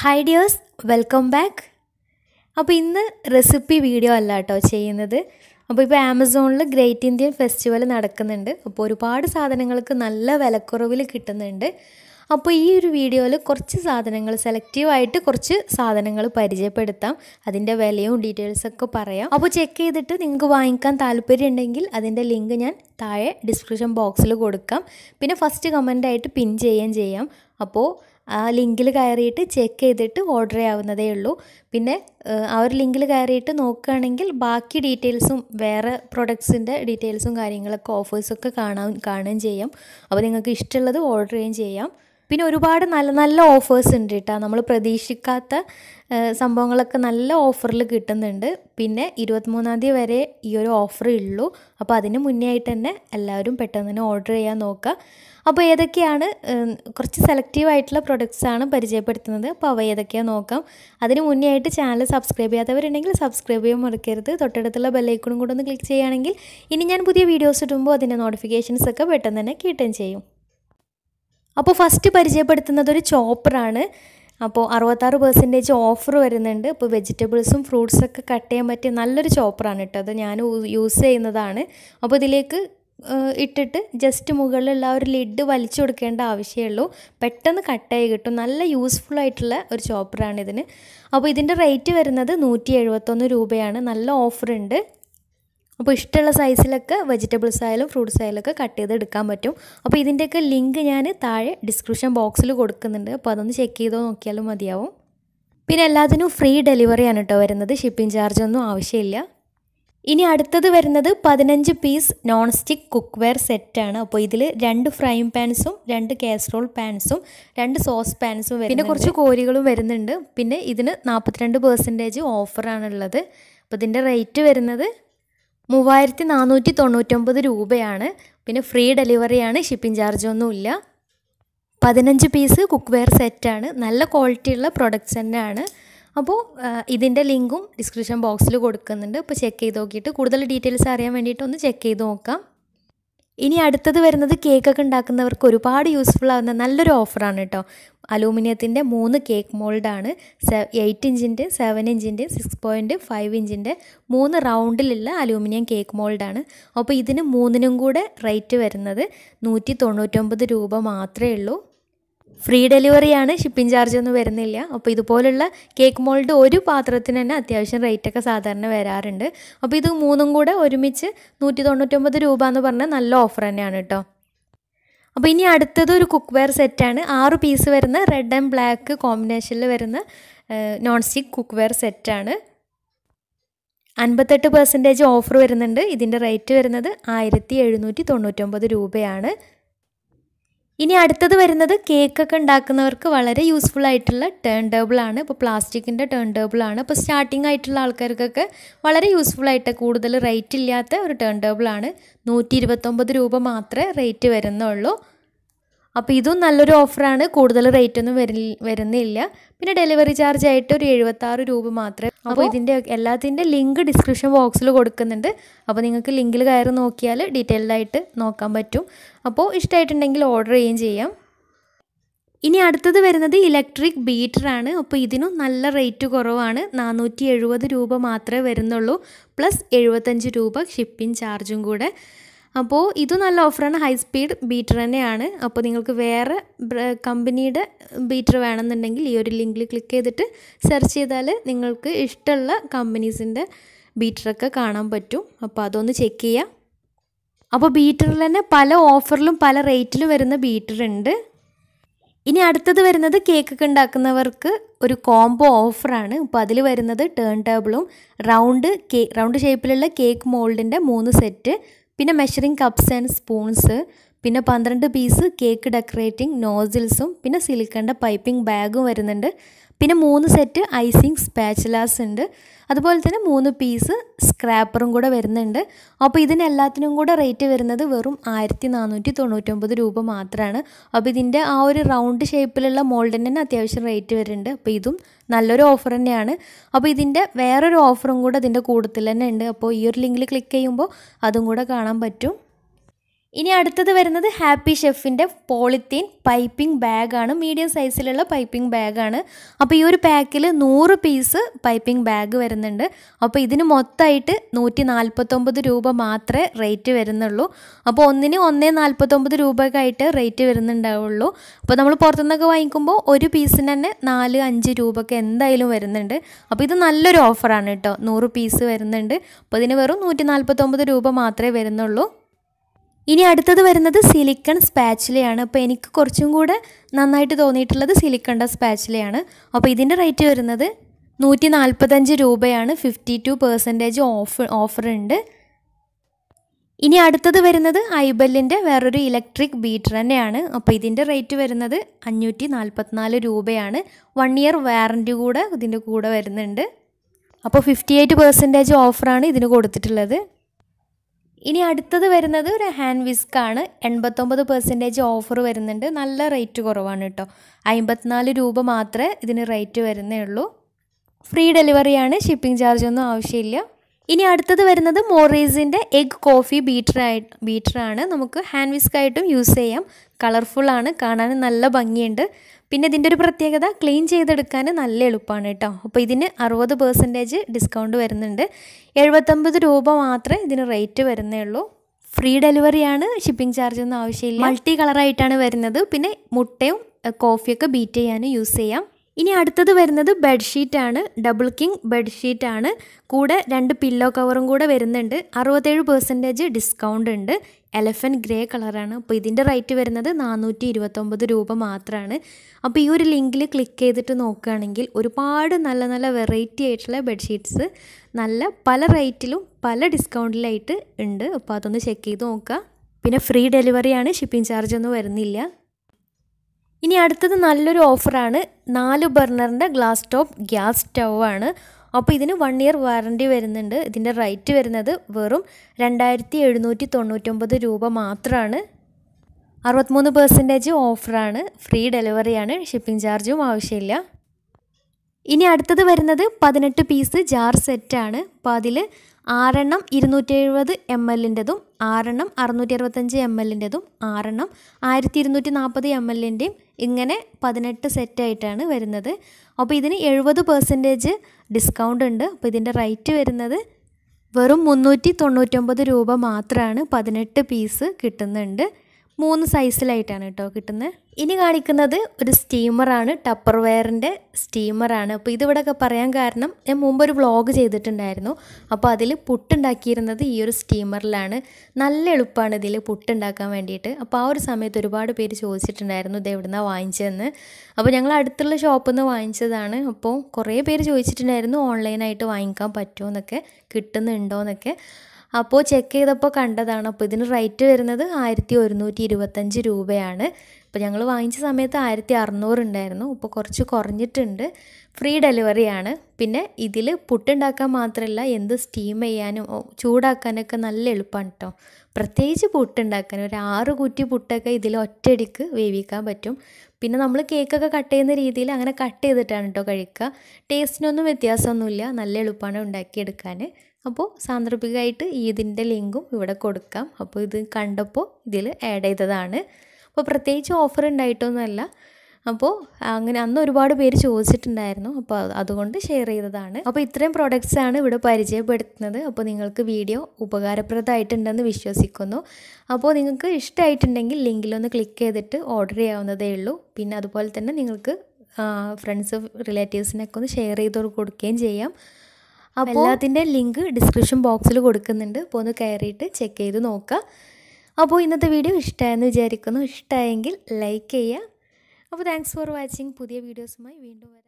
hi dears welcome back അപ്പോൾ ഇന്ന് recipe video അല്ല കേട്ടോ ചെയ്യുന്നത് അപ്പോൾ ഇപ്പോൾ ആമസോണിൽ ഗ്രേറ്റ് ഇന്ത്യൻ ഫെസ്റ്റിവൽ നടക്കുന്നുണ്ട് അപ്പോൾ ഒരുപാട് സാധനങ്ങൾക്ക് നല്ല വിലക്കുറവിൽ കിട്ടുന്നുണ്ട് അപ്പോൾ ഈ ഒരു വീഡിയോയിൽ കുറച്ച് സാധനങ്ങൾ സെലക്റ്റീവായിട്ട് കുറച്ച് സാധനങ്ങൾ പരിചയപ്പെടുത്താം അതിൻ്റെ വിലയും ഡീറ്റെയിൽസൊക്കെ പറയാം അപ്പോൾ ചെക്ക് ചെയ്തിട്ട് നിങ്ങൾക്ക് വാങ്ങിക്കാൻ താല്പര്യമുണ്ടെങ്കിൽ അതിൻ്റെ ലിങ്ക് ഞാൻ താഴെ ഡിസ്ക്രിപ്ഷൻ ബോക്സിൽ കൊടുക്കാം പിന്നെ ഫസ്റ്റ് കമൻ്റായിട്ട് പിൻ ചെയ്യുകയും ചെയ്യാം അപ്പോൾ ആ ലിങ്കിൽ കയറിയിട്ട് ചെക്ക് ചെയ്തിട്ട് ഓർഡർ ചെയ്യാവുന്നതേ ഉള്ളൂ പിന്നെ ആ ഒരു ലിങ്കിൽ കയറിയിട്ട് നോക്കുകയാണെങ്കിൽ ബാക്കി ഡീറ്റെയിൽസും വേറെ പ്രൊഡക്ട്സിൻ്റെ ഡീറ്റെയിൽസും കാര്യങ്ങളൊക്കെ ഓഫേഴ്സൊക്കെ കാണാൻ കാണുകയും ചെയ്യാം അപ്പോൾ നിങ്ങൾക്ക് ഇഷ്ടമുള്ളത് ഓർഡർ ചെയ്യുകയും ചെയ്യാം പിന്നെ ഒരുപാട് നല്ല നല്ല ഓഫേഴ്സ് ഉണ്ട് കേട്ടോ നമ്മൾ പ്രതീക്ഷിക്കാത്ത സംഭവങ്ങളൊക്കെ നല്ല ഓഫറിൽ കിട്ടുന്നുണ്ട് പിന്നെ ഇരുപത്തിമൂന്നാം തീയതി വരെ ഈ ഒരു ഓഫർ ഉള്ളൂ അപ്പോൾ അതിന് മുന്നേ ആയിട്ട് തന്നെ എല്ലാവരും പെട്ടെന്ന് തന്നെ ഓർഡർ ചെയ്യാൻ നോക്കുക അപ്പോൾ ഏതൊക്കെയാണ് കുറച്ച് സെലക്റ്റീവ് ആയിട്ടുള്ള ആണ് പരിചയപ്പെടുത്തുന്നത് അപ്പോൾ അവ ഏതൊക്കെയാണ് നോക്കാം അതിന് മുന്നേ ആയിട്ട് ചാനൽ സബ്സ്ക്രൈബ് ചെയ്യാത്തവരുണ്ടെങ്കിൽ സബ്സ്ക്രൈബ് ചെയ്യാൻ മറക്കരുത് തൊട്ടടുത്തുള്ള ബെല്ലൈക്കണും കൂടെ ഒന്ന് ക്ലിക്ക് ചെയ്യുകയാണെങ്കിൽ ഇനി ഞാൻ പുതിയ വീഡിയോസ് ഇടുമ്പോൾ അതിൻ്റെ നോട്ടിഫിക്കേഷൻസ് ഒക്കെ പെട്ടെന്ന് തന്നെ കിട്ടുകയും ചെയ്യും അപ്പോൾ ഫസ്റ്റ് പരിചയപ്പെടുത്തുന്നത് ഒരു ചോപ്പറാണ് അപ്പോൾ അറുപത്താറ് പെർസെൻറ്റേജ് ഓഫർ വരുന്നുണ്ട് അപ്പോൾ വെജിറ്റബിൾസും ഫ്രൂട്ട്സൊക്കെ കട്ട് ചെയ്യാൻ പറ്റിയ നല്ലൊരു ചോപ്പറാണ് കേട്ടോ അത് ഞാൻ യൂസ് ചെയ്യുന്നതാണ് അപ്പോൾ ഇതിലേക്ക് ഇട്ടിട്ട് ജസ്റ്റ് മുകളിലുള്ള ഒരു ലിഡ് വലിച്ചു കൊടുക്കേണ്ട ആവശ്യമുള്ളൂ പെട്ടെന്ന് കട്ടായി കിട്ടും നല്ല യൂസ്ഫുൾ ആയിട്ടുള്ള ഒരു ചോപ്പറാണ് ഇതിന് അപ്പോൾ ഇതിൻ്റെ റേറ്റ് വരുന്നത് നൂറ്റി എഴുപത്തൊന്ന് രൂപയാണ് നല്ല ഓഫറുണ്ട് അപ്പോൾ ഇഷ്ടമുള്ള സൈസിലൊക്കെ വെജിറ്റബിൾസ് ആയാലും ഫ്രൂട്ട്സ് ആയാലും ഒക്കെ കട്ട് ചെയ്ത് എടുക്കാൻ പറ്റും അപ്പോൾ ഇതിൻ്റെയൊക്കെ ലിങ്ക് ഞാൻ താഴെ ഡിസ്ക്രിപ്ഷൻ ബോക്സിൽ കൊടുക്കുന്നുണ്ട് അപ്പോൾ അതൊന്ന് ചെക്ക് ചെയ്തോ നോക്കിയാലും മതിയാവും പിന്നെ എല്ലാത്തിനും ഫ്രീ ഡെലിവറി ആണ് കേട്ടോ വരുന്നത് ഷിപ്പിംഗ് ചാർജ് ഒന്നും ആവശ്യമില്ല ഇനി അടുത്തത് വരുന്നത് പതിനഞ്ച് piece non stick cookware സെറ്റാണ് അപ്പോൾ ഇതിൽ രണ്ട് ഫ്രൈങ് പാൻസും രണ്ട് കാസറോൾ പാൻസും രണ്ട് സോസ് പാൻസും പിന്നെ കുറച്ച് കോരികളും വരുന്നുണ്ട് പിന്നെ ഇതിന് നാൽപ്പത്തിരണ്ട് പെർസെൻറ്റേജ് ഓഫറാണുള്ളത് അപ്പോൾ ഇതിൻ്റെ റേറ്റ് വരുന്നത് മൂവായിരത്തി നാനൂറ്റി തൊണ്ണൂറ്റൊമ്പത് രൂപയാണ് പിന്നെ ഫ്രീ ഡെലിവറിയാണ് ഷിപ്പിംഗ് ഇല്ല പതിനഞ്ച് പീസ് കുക്ക് വെയർ സെറ്റാണ് നല്ല ക്വാളിറ്റി ഉള്ള പ്രൊഡക്റ്റ്സ് തന്നെയാണ് അപ്പോൾ ഇതിൻ്റെ ലിങ്കും ഡിസ്ക്രിപ്ഷൻ ബോക്സിൽ കൊടുക്കുന്നുണ്ട് അപ്പോൾ ചെക്ക് ചെയ്ത് നോക്കിയിട്ട് കൂടുതൽ ഡീറ്റെയിൽസ് അറിയാൻ വേണ്ടിയിട്ട് ഒന്ന് ചെക്ക് ചെയ്ത് നോക്കാം ഇനി അടുത്തത് വരുന്നത് കേക്കൊക്കെ ഉണ്ടാക്കുന്നവർക്ക് ഒരുപാട് യൂസ്ഫുൾ ആവുന്ന നല്ലൊരു ഓഫറാണ് കേട്ടോ അലൂമിനിയത്തിൻ്റെ മൂന്ന് കേക്ക് മോൾഡാണ് സെ എയ്റ്റ് ഇഞ്ചിൻ്റെ സെവൻ ഇഞ്ചിൻ്റെ സിക്സ് പോയിൻ്റ് ഫൈവ് ഇഞ്ചിൻ്റെ മൂന്ന് റൗണ്ടിലുള്ള അലൂമിനിയം കേക്ക് മോൾഡാണ് അപ്പോൾ ഇതിന് മൂന്നിനും കൂടെ റേറ്റ് വരുന്നത് നൂറ്റി തൊണ്ണൂറ്റൊമ്പത് രൂപ മാത്രമേ ഉള്ളൂ ഫ്രീ ഡെലിവറിയാണ് ഷിപ്പിംഗ് ചാർജ് ഒന്നും വരുന്നില്ല അപ്പോൾ ഇതുപോലുള്ള കേക്ക് മോൾഡ് ഒരു പാത്രത്തിന് തന്നെ അത്യാവശ്യം റേറ്റൊക്കെ സാധാരണ വരാറുണ്ട് അപ്പോൾ ഇത് മൂന്നും കൂടെ ഒരുമിച്ച് നൂറ്റി തൊണ്ണൂറ്റൊമ്പത് രൂപ എന്ന് പറഞ്ഞാൽ നല്ല ഓഫർ തന്നെയാണ് കേട്ടോ അപ്പോൾ ഇനി അടുത്തത് ഒരു കുക്ക് വെയർ സെറ്റാണ് ആറ് പീസ് വരുന്ന റെഡ് ആൻഡ് ബ്ലാക്ക് കോമ്പിനേഷനിൽ വരുന്ന നോൺ സ്റ്റിക്ക് കുക്ക് വെയർ സെറ്റാണ് അൻപത്തെട്ട് പെർസെൻറ്റേജ് ഓഫർ വരുന്നുണ്ട് ഇതിൻ്റെ റേറ്റ് വരുന്നത് ആയിരത്തി എഴുന്നൂറ്റി തൊണ്ണൂറ്റൊമ്പത് രൂപയാണ് ഇനി അടുത്തത് വരുന്നത് കേക്കൊക്കെ ഉണ്ടാക്കുന്നവർക്ക് വളരെ യൂസ്ഫുൾ ആയിട്ടുള്ള ടേൺ ആണ് ഇപ്പോൾ പ്ലാസ്റ്റിക്കിൻ്റെ ടേൺ ആണ് ഇപ്പോൾ സ്റ്റാർട്ടിംഗ് ആയിട്ടുള്ള ആൾക്കാർക്കൊക്കെ വളരെ യൂസ്ഫുൾ ആയിട്ട് കൂടുതൽ റേറ്റ് ഇല്ലാത്ത ഒരു ടേൺ ആണ് നൂറ്റി ഇരുപത്തൊമ്പത് രൂപ മാത്രമേ റേറ്റ് വരുന്നുള്ളൂ അപ്പോൾ ഇതും നല്ലൊരു ഓഫറാണ് കൂടുതൽ റേറ്റ് ഒന്നും വരുന്നില്ല പിന്നെ ഡെലിവറി ചാർജ് ആയിട്ട് ഒരു എഴുപത്താറ് രൂപ മാത്രമേ അപ്പോൾ ഇതിൻ്റെ എല്ലാത്തിൻ്റെ ലിങ്ക് ഡിസ്ക്രിപ്ഷൻ ബോക്സിൽ കൊടുക്കുന്നുണ്ട് അപ്പോൾ നിങ്ങൾക്ക് ലിങ്കിൽ കയറി നോക്കിയാൽ ആയിട്ട് നോക്കാൻ പറ്റും അപ്പോൾ ഇഷ്ടമായിട്ടുണ്ടെങ്കിൽ ഓർഡർ ചെയ്യുകയും ചെയ്യാം ഇനി അടുത്തത് വരുന്നത് ഇലക്ട്രിക് ബീറ്ററാണ് അപ്പോൾ ഇതിനും നല്ല റേറ്റ് കുറവാണ് നാനൂറ്റി രൂപ മാത്രമേ വരുന്നുള്ളൂ പ്ലസ് എഴുപത്തഞ്ച് രൂപ ഷിപ്പിംഗ് ചാർജും കൂടെ അപ്പോൾ ഇത് നല്ല ഓഫറാണ് ഹൈ സ്പീഡ് ബീറ്റർ തന്നെയാണ് അപ്പോൾ നിങ്ങൾക്ക് വേറെ കമ്പനിയുടെ ബീറ്റർ വേണമെന്നുണ്ടെങ്കിൽ ഈ ഒരു ലിങ്കിൽ ക്ലിക്ക് ചെയ്തിട്ട് സെർച്ച് ചെയ്താൽ നിങ്ങൾക്ക് ഇഷ്ടമുള്ള കമ്പനീസിൻ്റെ ബീറ്ററൊക്കെ കാണാൻ പറ്റും അപ്പോൾ അതൊന്ന് ചെക്ക് ചെയ്യാം അപ്പോൾ ബീറ്ററിൽ തന്നെ പല ഓഫറിലും പല റേറ്റിലും വരുന്ന ബീറ്റർ ഉണ്ട് ഇനി അടുത്തത് വരുന്നത് കേക്കൊക്കെ ഉണ്ടാക്കുന്നവർക്ക് ഒരു കോംബോ ഓഫറാണ് അപ്പോൾ അതിൽ വരുന്നത് ടേൺ ടേബിളും റൗണ്ട് കേ റൗണ്ട് ഷേപ്പിലുള്ള കേക്ക് മോൾഡിൻ്റെ മൂന്ന് സെറ്റ് പിന്നെ മെഷറിംഗ് കപ്സ് ആൻഡ് സ്പൂൺസ് പിന്നെ പന്ത്രണ്ട് പീസ് കേക്ക് ഡെക്കറേറ്റിംഗ് നോസിൽസും പിന്നെ സിലിക്കണിൻ്റെ പൈപ്പിംഗ് ബാഗും വരുന്നുണ്ട് പിന്നെ മൂന്ന് സെറ്റ് ഐസിങ് സ്പാച്ചിലാസ് ഉണ്ട് അതുപോലെ തന്നെ മൂന്ന് പീസ് സ്ക്രാപ്പറും കൂടെ വരുന്നുണ്ട് അപ്പോൾ ഇതിനെല്ലാത്തിനും കൂടെ റേറ്റ് വരുന്നത് വെറും ആയിരത്തി നാനൂറ്റി തൊണ്ണൂറ്റൊമ്പത് രൂപ മാത്രമാണ് അപ്പോൾ ഇതിൻ്റെ ആ ഒരു റൗണ്ട് ഷേപ്പിലുള്ള മോൾഡിന് തന്നെ അത്യാവശ്യം റേറ്റ് വരുന്നുണ്ട് അപ്പോൾ ഇതും നല്ലൊരു ഓഫർ തന്നെയാണ് അപ്പോൾ ഇതിൻ്റെ വേറൊരു ഓഫറും കൂടെ അതിൻ്റെ കൂടുതൽ തന്നെ ഉണ്ട് അപ്പോൾ ഈ ഒരു ലിങ്കിൽ ക്ലിക്ക് ചെയ്യുമ്പോൾ അതും കൂടെ കാണാൻ പറ്റും ഇനി അടുത്തത് വരുന്നത് ഹാപ്പി ഷെഫിൻ്റെ പോളിത്തീൻ പൈപ്പിംഗ് ബാഗാണ് മീഡിയം സൈസിലുള്ള പൈപ്പിംഗ് ബാഗാണ് അപ്പോൾ ഈ ഒരു പാക്കിൽ നൂറ് പീസ് പൈപ്പിംഗ് ബാഗ് വരുന്നുണ്ട് അപ്പോൾ ഇതിന് മൊത്തമായിട്ട് നൂറ്റി നാൽപ്പത്തൊമ്പത് രൂപ മാത്രമേ റേറ്റ് വരുന്നുള്ളൂ അപ്പോൾ ഒന്നിന് ഒന്നേ നാൽപ്പത്തൊമ്പത് രൂപയൊക്കെ ആയിട്ട് റേറ്റ് വരുന്നുണ്ടാവുള്ളൂ അപ്പോൾ നമ്മൾ പുറത്തുനിന്നൊക്കെ വാങ്ങിക്കുമ്പോൾ ഒരു പീസിന് തന്നെ നാല് അഞ്ച് രൂപയൊക്കെ എന്തായാലും വരുന്നുണ്ട് അപ്പോൾ ഇത് നല്ലൊരു ഓഫറാണ് കേട്ടോ നൂറ് പീസ് വരുന്നുണ്ട് അപ്പോൾ ഇതിന് വെറും നൂറ്റി നാൽപ്പത്തൊമ്പത് രൂപ മാത്രമേ വരുന്നുള്ളൂ ഇനി അടുത്തത് വരുന്നത് സിലിക്കൺ സ്പാച്ചിലയാണ് അപ്പോൾ എനിക്ക് കുറച്ചും കൂടെ നന്നായിട്ട് തോന്നിയിട്ടുള്ളത് സിലിക്കണ്ട സ്പാച്ചിലയാണ് അപ്പോൾ ഇതിൻ്റെ റേറ്റ് വരുന്നത് നൂറ്റി നാൽപ്പത്തഞ്ച് രൂപയാണ് ഫിഫ്റ്റി ടു പെർസെൻറ്റേജ് ഓഫ് ഓഫറുണ്ട് ഇനി അടുത്തത് വരുന്നത് ഐബെല്ലിൻ്റെ വേറൊരു ഇലക്ട്രിക് ബീറ്റർ തന്നെയാണ് അപ്പോൾ ഇതിൻ്റെ റേറ്റ് വരുന്നത് അഞ്ഞൂറ്റി നാൽപ്പത്തിനാല് രൂപയാണ് വൺ ഇയർ വാറൻറ്റി കൂടെ ഇതിൻ്റെ കൂടെ വരുന്നുണ്ട് അപ്പോൾ ഫിഫ്റ്റി എയ്റ്റ് പെർസെൻറ്റേജ് ഓഫറാണ് ഇതിന് കൊടുത്തിട്ടുള്ളത് ഇനി അടുത്തത് വരുന്നത് ഒരു ഹാൻഡ് വിസ്ക് ആണ് എൺപത്തൊമ്പത് പെർസെൻറ്റേജ് ഓഫർ വരുന്നുണ്ട് നല്ല റേറ്റ് കുറവാണ് കേട്ടോ അമ്പത്തിനാല് രൂപ മാത്രമേ ഇതിന് റേറ്റ് വരുന്നേ ഉള്ളൂ ഫ്രീ ഡെലിവറിയാണ് ഷിപ്പിംഗ് ചാർജൊന്നും ആവശ്യമില്ല ഇനി അടുത്തത് വരുന്നത് മോറേസിൻ്റെ എഗ് കോഫി ബീറ്റർ ബീറ്ററായി ബീറ്ററാണ് നമുക്ക് ഹാൻഡ് വിസ്കായിട്ടും യൂസ് ചെയ്യാം കളർഫുള്ളാണ് കാണാൻ നല്ല ഭംഗിയുണ്ട് പിന്നെ ഇതിൻ്റെ ഒരു പ്രത്യേകത ക്ലീൻ ചെയ്തെടുക്കാൻ നല്ല എളുപ്പമാണ് കേട്ടോ അപ്പോൾ ഇതിന് അറുപത് പെർസെൻറ്റേജ് ഡിസ്കൗണ്ട് വരുന്നുണ്ട് എഴുപത്തൊമ്പത് രൂപ മാത്രമേ ഇതിന് റേറ്റ് വരുന്നേ ഉള്ളൂ ഫ്രീ ഡെലിവറിയാണ് ഷിപ്പിംഗ് ചാർജ് ഒന്നും ആവശ്യമില്ല മൾട്ടി കളറായിട്ടാണ് വരുന്നത് പിന്നെ മുട്ടയും കോഫിയൊക്കെ ബീറ്റ് ചെയ്യാനും യൂസ് ചെയ്യാം ഇനി അടുത്തത് വരുന്നത് ബെഡ്ഷീറ്റാണ് ഡബിൾ കിങ് ബെഡ്ഷീറ്റാണ് കൂടെ രണ്ട് പില്ലോ കവറും കൂടെ വരുന്നുണ്ട് അറുപത്തേഴ് പെർസെൻറ്റേജ് ഡിസ്കൗണ്ട് ഉണ്ട് എലഫൻറ്റ് ഗ്രേ കളറാണ് അപ്പോൾ ഇതിൻ്റെ റേറ്റ് വരുന്നത് നാനൂറ്റി ഇരുപത്തൊമ്പത് രൂപ മാത്രമാണ് അപ്പോൾ ഈ ഒരു ലിങ്കിൽ ക്ലിക്ക് ചെയ്തിട്ട് നോക്കുകയാണെങ്കിൽ ഒരുപാട് നല്ല നല്ല വെറൈറ്റി ആയിട്ടുള്ള ബെഡ്ഷീറ്റ്സ് നല്ല പല റേറ്റിലും പല ഡിസ്കൗണ്ടിലായിട്ട് ഉണ്ട് അപ്പോൾ അതൊന്ന് ചെക്ക് ചെയ്ത് നോക്കുക പിന്നെ ഫ്രീ ഡെലിവറിയാണ് ഷിപ്പിംഗ് ചാർജ് ഒന്നും വരുന്നില്ല ഇനി അടുത്തത് നല്ലൊരു ഓഫറാണ് നാല് ബർണറിൻ്റെ ഗ്ലാസ് ടോപ്പ് ഗ്യാസ് സ്റ്റൗ ആണ് അപ്പോൾ ഇതിന് വൺ ഇയർ വാറണ്ടി വരുന്നുണ്ട് ഇതിൻ്റെ റേറ്റ് വരുന്നത് വെറും രണ്ടായിരത്തി എഴുന്നൂറ്റി തൊണ്ണൂറ്റൊമ്പത് രൂപ മാത്രമാണ് അറുപത്തിമൂന്ന് പെർസെൻറ്റേജ് ഓഫറാണ് ഫ്രീ ഡെലിവറിയാണ് ഷിപ്പിംഗ് ചാർജും ആവശ്യമില്ല ഇനി അടുത്തത് വരുന്നത് പതിനെട്ട് പീസ് ജാർ സെറ്റാണ് അപ്പോൾ അതിൽ ആറെണ്ണം ഇരുന്നൂറ്റി എഴുപത് എം എല്ലിൻ്റെതും ആറെണ്ണം അറുന്നൂറ്റി അറുപത്തഞ്ച് എം എല്ലിൻ്റെതും ആറെണ്ണം ആയിരത്തി ഇരുന്നൂറ്റി നാൽപ്പത് എം എല്ലിൻ്റെയും ഇങ്ങനെ പതിനെട്ട് സെറ്റായിട്ടാണ് വരുന്നത് അപ്പോൾ ഇതിന് എഴുപത് പെർസെൻറ്റേജ് ഡിസ്കൗണ്ട് ഉണ്ട് അപ്പോൾ ഇതിൻ്റെ റേറ്റ് വരുന്നത് വെറും മുന്നൂറ്റി തൊണ്ണൂറ്റൊമ്പത് രൂപ മാത്രമാണ് പതിനെട്ട് പീസ് കിട്ടുന്നുണ്ട് മൂന്ന് സൈസിലായിട്ടാണ് കേട്ടോ കിട്ടുന്നത് ഇനി കാണിക്കുന്നത് ഒരു സ്റ്റീമറാണ് ടപ്പർ വെയറിൻ്റെ സ്റ്റീമറാണ് അപ്പോൾ ഇതിവിടെയൊക്കെ പറയാൻ കാരണം ഞാൻ മുമ്പൊരു വ്ളോഗ് ചെയ്തിട്ടുണ്ടായിരുന്നു അപ്പോൾ അതിൽ പുട്ടുണ്ടാക്കിയിരുന്നത് ഈ ഒരു സ്റ്റീമറിലാണ് നല്ല എളുപ്പമാണ് ഇതിൽ പുട്ടുണ്ടാക്കാൻ വേണ്ടിയിട്ട് അപ്പോൾ ആ ഒരു സമയത്ത് ഒരുപാട് പേര് ചോദിച്ചിട്ടുണ്ടായിരുന്നു ഇത് എവിടെ നിന്നാണ് വാങ്ങിച്ചതെന്ന് അപ്പോൾ ഞങ്ങൾ അടുത്തുള്ള ഷോപ്പിൽ നിന്ന് വാങ്ങിച്ചതാണ് അപ്പോൾ കുറേ പേര് ചോദിച്ചിട്ടുണ്ടായിരുന്നു ഓൺലൈനായിട്ട് വാങ്ങിക്കാൻ പറ്റുമോ എന്നൊക്കെ കിട്ടുന്നുണ്ടോ എന്നൊക്കെ അപ്പോൾ ചെക്ക് ചെയ്തപ്പോൾ കണ്ടതാണ് അപ്പോൾ ഇതിന് റേറ്റ് വരുന്നത് ആയിരത്തി ഒരുന്നൂറ്റി ഇരുപത്തഞ്ച് രൂപയാണ് അപ്പോൾ ഞങ്ങൾ വാങ്ങിച്ച സമയത്ത് ആയിരത്തി ഉണ്ടായിരുന്നു ഇപ്പോൾ കുറച്ച് കുറഞ്ഞിട്ടുണ്ട് ഫ്രീ ഡെലിവറി ആണ് പിന്നെ ഇതിൽ പുട്ടുണ്ടാക്കാൻ മാത്രമല്ല എന്ത് സ്റ്റീം ചെയ്യാനും ചൂടാക്കാനൊക്കെ നല്ല എളുപ്പമാണ് കേട്ടോ പ്രത്യേകിച്ച് പുട്ടുണ്ടാക്കാൻ ഒരു ആറ് കുറ്റി പുട്ടൊക്കെ ഇതിൽ ഒറ്റയടിക്ക് വേവിക്കാൻ പറ്റും പിന്നെ നമ്മൾ കേക്കൊക്കെ കട്ട് ചെയ്യുന്ന രീതിയിൽ അങ്ങനെ കട്ട് ചെയ്തിട്ടാണ് കേട്ടോ കഴിക്കുക ടേസ്റ്റിനൊന്നും വ്യത്യാസമൊന്നുമില്ല നല്ല എളുപ്പമാണ് ഉണ്ടാക്കിയെടുക്കാൻ അപ്പോൾ സാന്ദർഭികമായിട്ട് ഇതിൻ്റെ ലിങ്കും ഇവിടെ കൊടുക്കാം അപ്പോൾ ഇത് കണ്ടപ്പോൾ ഇതിൽ ആഡ് ചെയ്തതാണ് അപ്പോൾ പ്രത്യേകിച്ച് ഓഫർ ഉണ്ടായിട്ടൊന്നുമല്ല അപ്പോൾ അങ്ങനെ അന്ന് ഒരുപാട് പേര് ചോദിച്ചിട്ടുണ്ടായിരുന്നു അപ്പോൾ അതുകൊണ്ട് ഷെയർ ചെയ്തതാണ് അപ്പോൾ ഇത്രയും പ്രോഡക്റ്റ്സ് ആണ് ഇവിടെ പരിചയപ്പെടുത്തുന്നത് അപ്പോൾ നിങ്ങൾക്ക് വീഡിയോ ഉപകാരപ്രദമായിട്ടുണ്ടെന്ന് വിശ്വസിക്കുന്നു അപ്പോൾ നിങ്ങൾക്ക് ഇഷ്ടമായിട്ടുണ്ടെങ്കിൽ ലിങ്കിലൊന്ന് ക്ലിക്ക് ചെയ്തിട്ട് ഓർഡർ ചെയ്യാവുന്നതേ ഉള്ളൂ പിന്നെ അതുപോലെ തന്നെ നിങ്ങൾക്ക് ഫ്രണ്ട്സ് റിലേറ്റീവ്സിനൊക്കെ ഒന്ന് ഷെയർ ചെയ്ത് കൊടുക്കുകയും ചെയ്യാം അപ്പോൾ എല്ലാത്തിൻ്റെ ലിങ്ക് ഡിസ്ക്രിപ്ഷൻ ബോക്സിൽ കൊടുക്കുന്നുണ്ട് അപ്പോൾ ഒന്ന് കയറിയിട്ട് ചെക്ക് ചെയ്ത് നോക്കുക അപ്പോൾ ഇന്നത്തെ വീഡിയോ ഇഷ്ടമായെന്ന് വിചാരിക്കുന്നു ഇഷ്ടമായെങ്കിൽ ലൈക്ക് ചെയ്യുക അപ്പോൾ താങ്ക്സ് ഫോർ വാച്ചിങ് പുതിയ വീഡിയോസുമായി വീണ്ടും വരാം